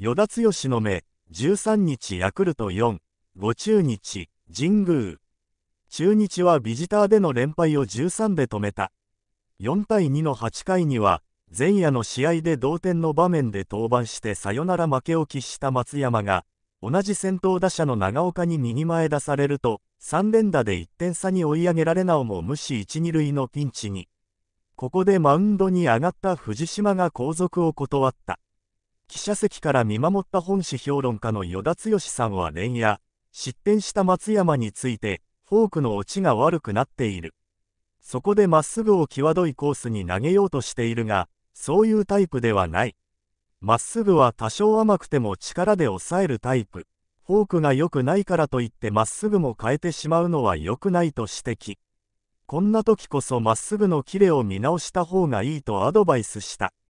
与田剛の目、13日ヤクルト4、5中日、神宮。中日はビジターでの連敗を13で止めた。4対2の8回には、前夜の試合で同点の場面で登板してサヨナラ負けを喫した松山が、同じ先頭打者の長岡に右前出されると、3連打で1点差に追い上げられなおも無視1、2塁のピンチに。ここでマウンドに上がった藤島が後続を断った。記者席から見守った本誌評論家の依田剛さんは連夜、失点した松山について、フォークの落ちが悪くなっている。そこでまっすぐを際どいコースに投げようとしているが、そういうタイプではない。まっすぐは多少甘くても力で抑えるタイプ。フォークが良くないからといってまっすぐも変えてしまうのは良くないと指摘。こんな時こそまっすぐのキレを見直した方がいいとアドバイスした。